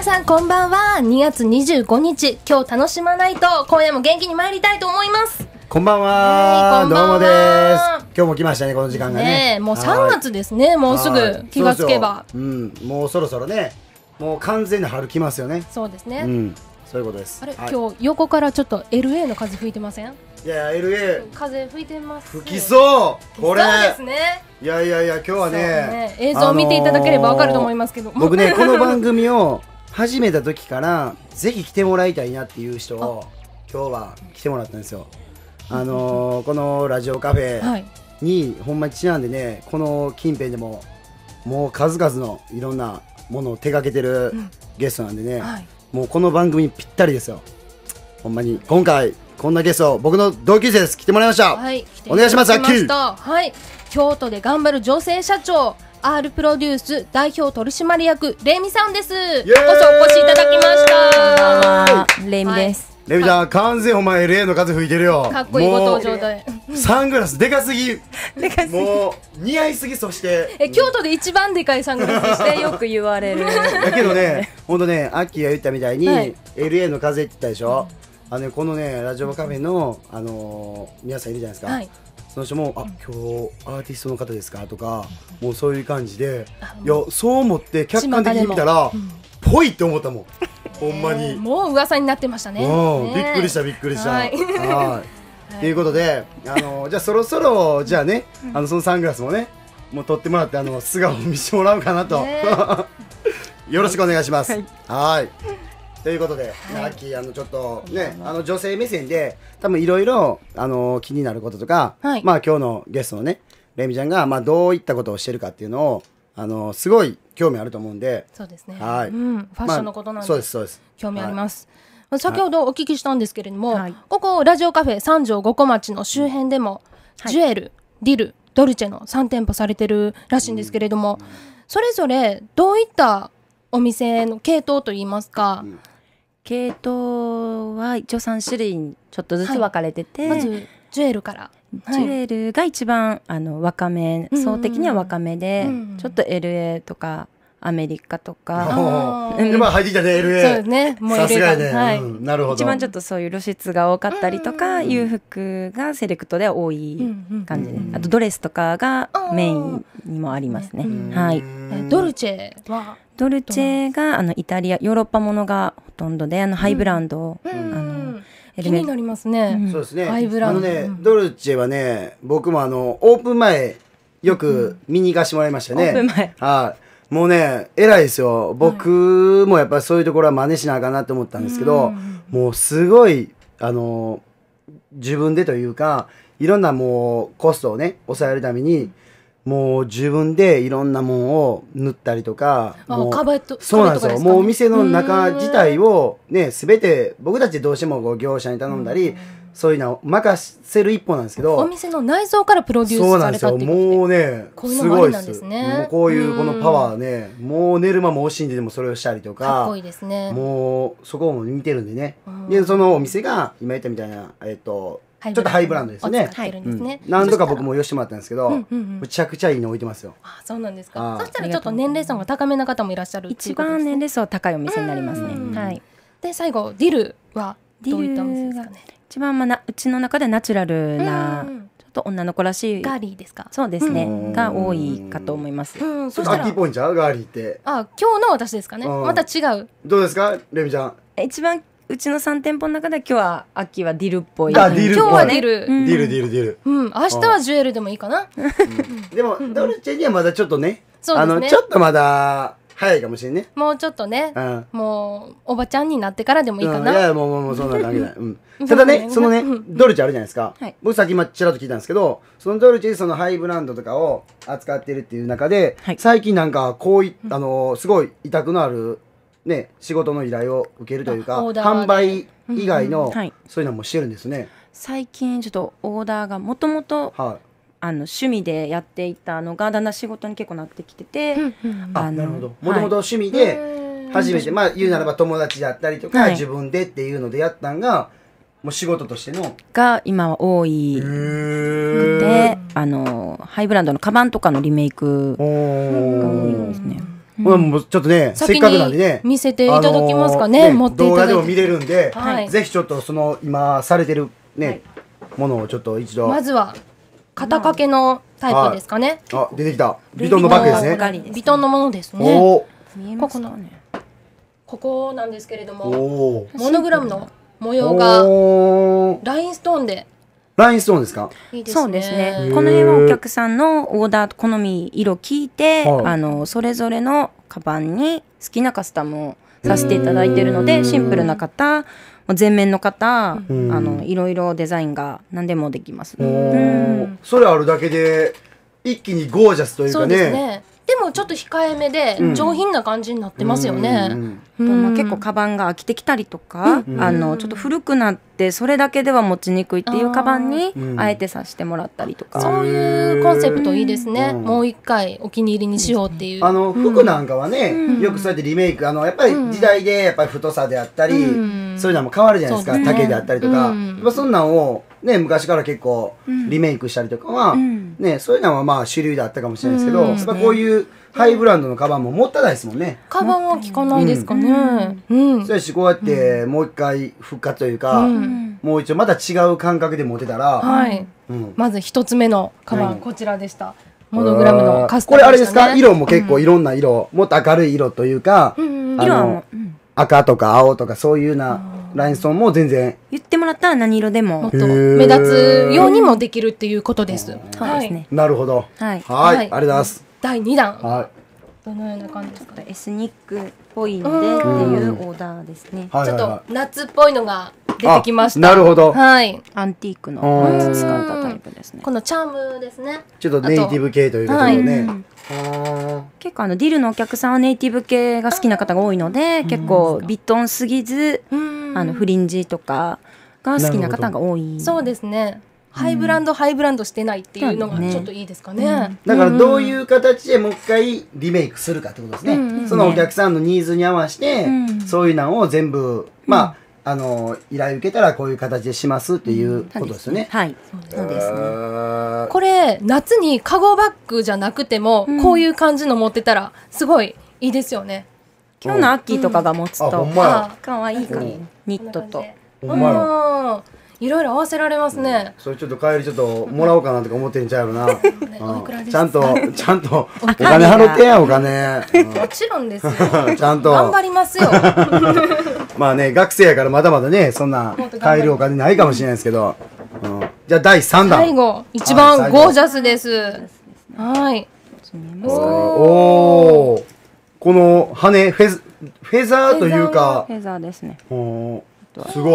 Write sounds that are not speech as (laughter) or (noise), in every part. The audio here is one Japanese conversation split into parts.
皆さんこんばんは2月25日今日楽しまないと今夜も元気に参りたいと思いますこんばんは,、はいんばんは。どうもです。今日も来ましたね、この時間がね。ねもう3月ですね、もうすぐ気がつけばそうそう。うん、もうそろそろね、もう完全に春来ますよね。そうですね。うん、そういうことです。あれ、はい、今日横からちょっと LA の風吹いてませんいやいや LA 風吹いてます吹きそうこれですねいやいやいや今日はね、ね、映像を見ていただければわかると思いますけど、あのー、僕ね (laughs) この番組を始めた時からぜひ来てもらいたいなっていう人を今日は来てもらったんですよ。あのー、このラジオカフェに、ほんまにちなんでねこの近辺でももう数々のいろんなものを手がけてるゲストなんでね、うんはい、もうこの番組にぴったりですよ。ほんまに今回こんなゲスト僕の同級生です来てもらいました。はい、お願いします。はい、京都で頑張る女性社長 R プロデュース代表取締役レミさんですこそお越しいただきましたレミです、はいレミちゃん、完全お前例の風吹いてるよかっこいいご登場でサングラスでかすぎでかすぎもう似合いすぎそしてえ京都で一番でかいサングラスしてよく言われるだけどね本当ねアッキーが言ったみたいに、はい、LA の風って言ったでしょ、うあのねこのねラジオカフェのあのー、皆さんいるじゃないですか、はいその人も「あ今日アーティストの方ですか?」とかもうそういう感じでいやそう思って客観的に見たらぽいって思ったもん。ほんまに、もう噂になってましたねびっくりしたびっくりしたはい (laughs) ということであのじゃあそろそろじゃあねあのそのサングラスもねもう取ってもらってあの素顔を見せてもらうかなと、(laughs) よろしくお願いしますはいということで、ラッキー、あの、ちょっと、ね、あの、女性目線で、多分いろいろ、あの、気になることとか、はいまあ、今日のゲストのね、レミちゃんが、まあ、どういったことをしてるかっていうのを、あの、すごい興味あると思うんで、そうですね。はい。うん、ファッションのことなんまあそうです、そうです。興味あります。先ほどお聞きしたんですけれども、はいここラジオカフェ三条五個町の周辺でも、はいジュエル、ディル、ドルチェの3店舗されてるらしいんですけれども、それぞれどういったお店の系統といいますか、うん、系統は一応3種類ちょっとずつ分かれてて、はい、まずジュエルから。ジュエルが一番あの若め層的には若めで、うんちょっと LA とかアメリカとか、うん、(laughs) 今入ってきたね LA そうですねもう LA ね、はい、うん、なるほど一番ちょっとそういう露出が多かったりとか、うん、裕福がセレクトで多い感じで、あとドレスとかがメインにもありますね、はいドルチェはドルチェがあのイタリアヨーロッパものがほとんどであのハイブランド、うん、あの気になりますね、そうですねハイブランドね、ドルチェはね僕もあのオープン前よく見に行かしてもらいましたね、オープン前はいもうね、偉いですよ。僕もやっぱりそういうところは真似しなあかんなと思ったんですけど、もうすごい、あの、自分でというか、いろんなもうコストをね、抑えるために、もう自分でいろんなもんを塗ったりとか、もうカバとそうなんですよ。もうお店の中自体をね、すべて僕たちどうしてもこ業者に頼んだり、そういうのを任せる一方なんですけど、お店の内臓からプロデュースされたっていうもうね、こういうもなんですね。すもうこういうこのパワーね、もう寝る間も惜しんででもそれをしたりとか、かっこいいですね。もうそこも見てるんでね。で、そのお店が今言ったみたいな、えっと、ちょっとハイブランドですね。はい、ん、何度か僕も用意してもらったんですけど、むちゃくちゃいいの置いてますよ。あ、そうなんですか。そしたらちょっと年齢層が高めな方もいらっしゃる、一番年齢層高いお店になりますね。はい。で最後ディルはどういったお店ですかね。一番まなうちの中でナチュラルな、ちょっと女の子らしいガーリーですかそうですね、が多いかと思います、そしたら秋っぽいんちゃガーリーってあ今日の私ですかねまた違うどうですかレミちゃん一番うちの3店舗の中で今日は秋はディルっぽいあディルっぽい今日はディル、ディルディルディル、うん、明日はジュエルでもいいかな。でもドルチェにはまだちょっとねそうですあのちょっとまだ早いかもしれんねもうちょっとね、うんもう、おばちゃんになってからでもいいかな。いやいやもうもうもうそんなのあげない、(laughs) うん、ただねそのねドルチェあるじゃないですか、はい僕さっき今ちらっと聞いたんですけどそのドルチェそのハイブランドとかを扱ってるっていう中で、最近なんかこういあのすごい委託のあるね、仕事の依頼を受けるというか、販売以外の、そういうのもしてるんですね。最近ちょっとオーダーがもともと、はいあの趣味でやっていたのがだんだん仕事に結構なってきてて、あなるほどもともと趣味で初めて、まあ言うならば友達だったりとか、自分でっていうのでやったんがもう仕事としてのが今は多いくてあのハイブランドのカバンとかのリメイクが多いですねもうちょっとね、せっかくなんでね。見せていただきますかね、持っていただいて。動画でも見れるんで、ぜひちょっとその、今、されてるね、ものをちょっと一度。まずは、肩掛けのタイプですかね。あ、出てきた。ビトンのバッグですね。ビトンのものですね。お見えますかね。ここなんですけれども、モノグラムの模様が、ラインストーンでラインストーンですかいいです、ね、そうですね。この辺はお客さんのオーダー、好み、色聞いて、あの、それぞれのカバンに好きなカスタムをさせていただいているので、シンプルな方、全面の方、あの、いろいろデザインが何でもできます、ね。それあるだけで、一気にゴージャスというかね。でもちょっと控えめで上品な感じになってますよね。結構カバンが飽きてきたりとか、うん、あのちょっと古くなってそれだけでは持ちにくいっていうカバンにあえてさしてもらったりとか、うん、そういうコンセプトいいですね、うん、もう一回お気に入りにしようっていうあの服なんかはね、よくそうやってリメイクあのやっぱり時代でやっぱり太さであったり、そういうのも変わるじゃないですか、丈であったりとか、うん、そんなんをね昔から結構リメイクしたりとかはね、そういうのはまあ主流だったかもしれないですけど、うん、こういうハイブランドのカバンももったないですもんね。カバンは効かないですかね。うん。うん、そうやし、こうやってもう一回復活というか、うん、もう一度また違う感覚で持てたら、はい。うん、まず一つ目のカバン、こちらでした。モノグラムのカスタム、ね、これあれですか色も結構いろんな色、もっと明るい色というか、うん、あの赤とか青とかそういうなラインストーンも全然言ってもらったら何色でももっと目立つようにもできるっていうことです。はい、ね、なるほど。はい。はい、ありがとうございます。第2弾。はい。どのような感じですかエスニックっぽいのでっていうオーダーですね、はいちょっと夏っぽいのが出てきましたなるほどはいアンティークの使ったタイプですねこのチャームですねちょっとネイティブ系というかね、はい、結構あのディルのお客さんはネイティブ系が好きな方が多いので結構ビットンすぎず、うんあのフリンジとかが好きな方が多いそうですねハイブランド、ハイブランドしてないっていうのがちょっといいですかね。だからどういう形でもう一回リメイクするかってことですね。そのお客さんのニーズに合わせて、そういうのを全部、まあ、あの、依頼受けたらこういう形でしますっていうことですよね。はい。そうですね。これ、夏にカゴバッグじゃなくても、こういう感じの持ってたら、すごいいいですよね。今日のアッキーとかが持つと、うん、かわいいかねニットと。うんいろいろ合わせられますね、うん、それちょっと帰りちょっともらおうかなとか思ってんちゃうな、ね、ちゃんと (laughs) ちゃんとお金払ってやお金、うん、もちろんです (laughs) ちゃんと頑張りますよ (laughs) まあね学生やからまだまだねそんな帰るお金ないかもしれないですけど、うん、じゃあ第三弾最後一番ゴージャスですはいおおこの羽フェフェザーというかフェザーですねおーすごい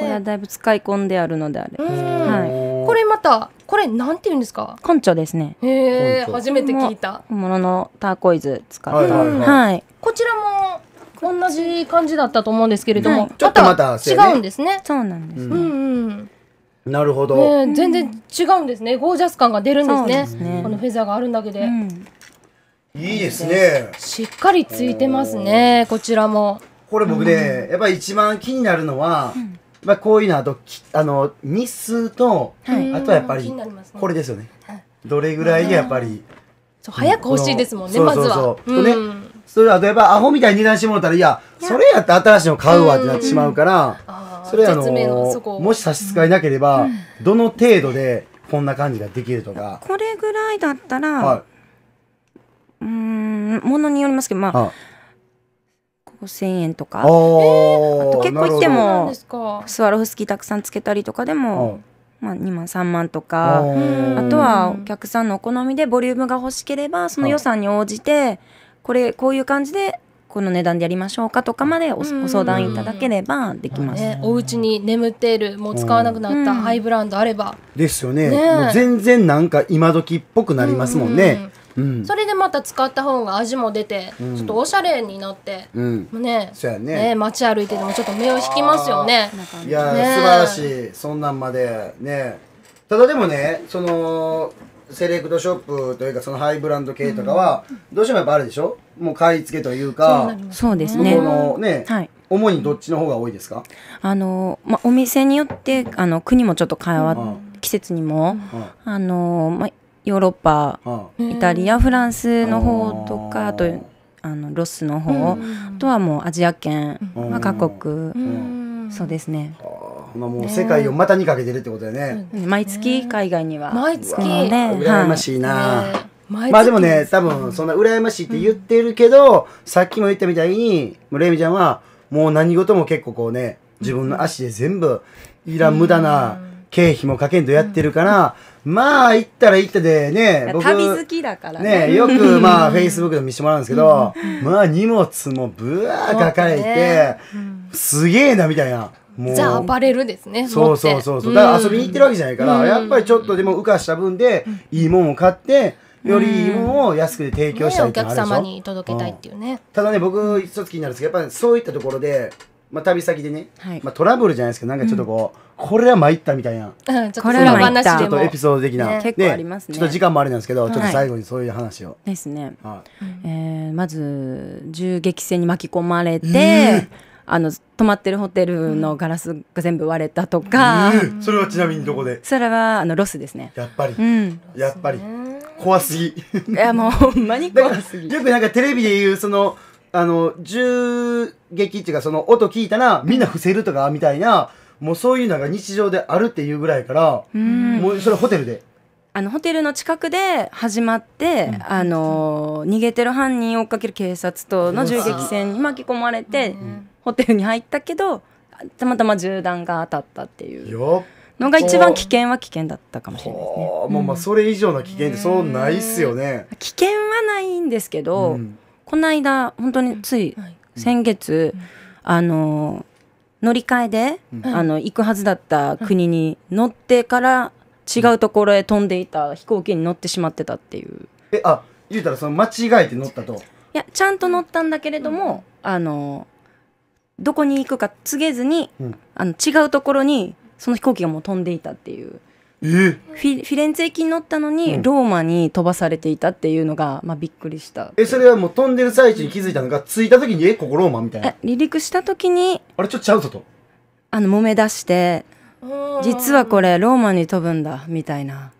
これはだいぶ使い込んであるのであれですはいこれまたこれなんていうんですかコンチョですねへえ初めて聞いたもののターコイズ使ったはいこちらも同じ感じだったと思うんですけれども、ちょっとまた違うんですねそうなんですうんなるほど、全然違うんですねゴージャス感が出るんですねこのフェザーがあるだけで、いいですねしっかりついてますねこちらもこれ僕ね、やっぱり一番気になるのは、うんまあ、こういうのあと、あの日数と、はい、あとはやっぱり、これですよね、はい、どれぐらいでやっぱり、う早く欲しいですもんねまずはそうそうそう、うん、それあとやっぱアホみたいに値段してもらったらいやそれやったら新しいの買うわってなってしまうから、うん、それあのもし差し支えなければ、どの程度でこんな感じができるとかこれぐらいだったら、はいうんものによりますけどまあ5000円とかあ,、えー、あと結構いってもスワロフスキーたくさんつけたりとかでも、まあ、2万3万とかあとはお客さんのお好みでボリュームが欲しければその予算に応じてこれこういう感じでこの値段でやりましょうかとかまでお相談いただければできます、ね、お家に眠っているもう使わなくなったハイブランドあれば、ですよね、ね、全然なんか今時っぽくなりますもんね、うん、それでまた使った方が味も出て、うん、ちょっとおしゃれになって、うん、ねそうやねね街歩いててもちょっと目を引きますよねいや、素晴らしいそんなんまでねただでもねそのセレクトショップというかそのハイブランド系とかは、どうしてもやっぱあるでしょもう買い付けというかそうですねのね、はい、主にどっちの方が多いですかあの、まあ、お店によってあの国もちょっと変わって、うん、季節にも、うん、あの、まあ、ヨーロッパ、イタリアフランスの方とかあとあのロスの方、あとはもうアジア圏、まあ、各国、そうですね。まあ、もう世界をまたにかけてるってことだよね。毎月海外には。毎月。ね、羨ましいな。まあでもね、多分そんな羨ましいって言ってるけど、さっきも言ったみたいに、もうレミちゃんはもう何事も結構こうね、自分の足で全部、いらん無駄な、経費もかけんとやってるから、まあ、行ったら行ったでね、僕、旅好きだからね。ねよく、まあ、フェイスブックでも見せてもらうんですけど、まあ、荷物もぶわー抱えて、すげえな、みたいな。じゃあ暴れるですね。そうそうそうそう。だから遊びに行ってるわけじゃないから、やっぱりちょっとでも浮かした分で、いいもんを買って、よりいいものを安くで提供したいってお客様に届けたいっていうね、うん、ただね僕一つ気になるんですけどやっぱりそういったところでまあ、旅先でね、はいまあ、トラブルじゃないですけどなんかちょっとこう、これは参ったみたいなうん、ちょっとこれは参ったちょっとエピソード的な、ね結構ありますねちょっと時間もあれなんですけど、ちょっと最後にそういう話を、ですね、はえーまず銃撃戦に巻き込まれて、あの泊まってるホテルのガラスが全部割れたとか、いうんそれはちなみにどこでそれはあのロスですねやっぱり、うんやっぱり怖すぎいやもうほんまに怖すぎよくなんかテレビで言うそのあの、銃撃っていうか、その音聞いたら、みんな伏せるとか、みたいな、もうそういうのが日常であるっていうぐらいから、うん、もうそれホテルで。あのホテルの近くで始まって、うん、あの逃げてる犯人を追っかける警察との銃撃戦に巻き込まれて、うん、ホテルに入ったけどたまたま銃弾が当たったっていうのが一番危険は危険だったかもしれないですね。もうまあそれ以上の危険ってそうないっすよね。危険はないんですけど、この間本当につい先月、あの乗り換えで、あの行くはずだった国に乗ってから違うところへ飛んでいた飛行機に乗ってしまってたっていう。えあ言うたらその間違えて乗ったといやちゃんと乗ったんだけれども、うん、あのどこに行くか告げずに、うん、あの違うところにその飛行機がもう飛んでいたっていうえフィフィレンツェ行きに乗ったのに、ローマに飛ばされていたっていうのが、まあ、びっくりしたえそれはもう飛んでる最中に気づいたのが着いた時にえここローマみたいな離陸した時にあれちょっとちゃうぞとあの揉め出して実はこれローマに飛ぶんだみたいな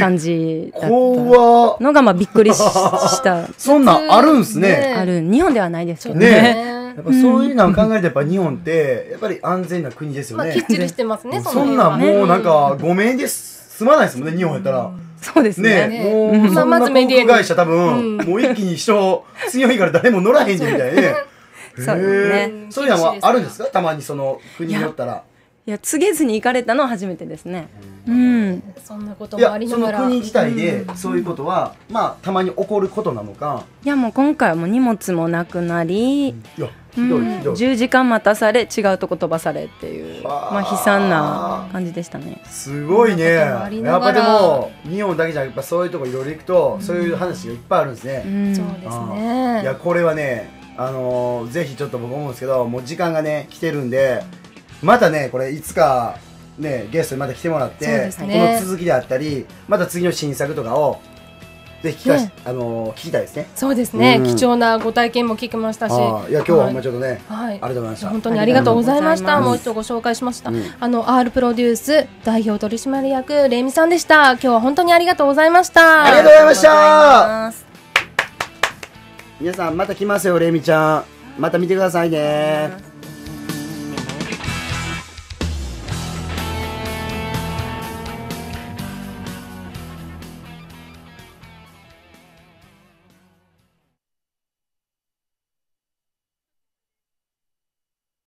感じだったのがまあびっくりした (laughs) そんなんあるんすねある日本ではないですけどねねやっぱそういうのを考えるとやっぱ日本ってやっぱり安全な国ですよね。まあ、きっちりしてますね。そんなもうなんかごめんですすまないですもんね日本やったら。そうですね。ねもう、そんな航空会社多分、もう一気に人、次の日から誰も乗らへんみたいね。(laughs) そうね。そういうのはあるんですかたまにその国によったら。いや、告げずに行かれたのは初めてですね。うん、そんなこともありながら国自体でそういうことは、うん、まあたまに起こることなのかいやもう今回はもう荷物もなくなり、うん、10時間待たされ違うとこ飛ばされっていうまあ悲惨な感じでしたねすごいねやっぱでも日本だけじゃやっぱそういうとこいろいろ行くと、うん、そういう話がいっぱいあるんですね、うん、そうですねいやこれはねあのー、ぜひちょっと僕思うんですけどもう時間がね来てるんでまたねこれいつかね、ゲストにまた来てもらって、ね、この続きであったりまた次の新作とかをぜひ聞かね、あの聞きたいですね。そうですね、うん、貴重なご体験も聞きましたし、いや今日はもうちょっとね、はい、ありがとうございました。本当にありがとうございました。うもう一度ご紹介しました。うん、あの R プロデュース代表取締役レイミさんでした。今日は本当にありがとうございました。ありがとうございました。皆さんまた来ますよレイミちゃん。また見てくださいね。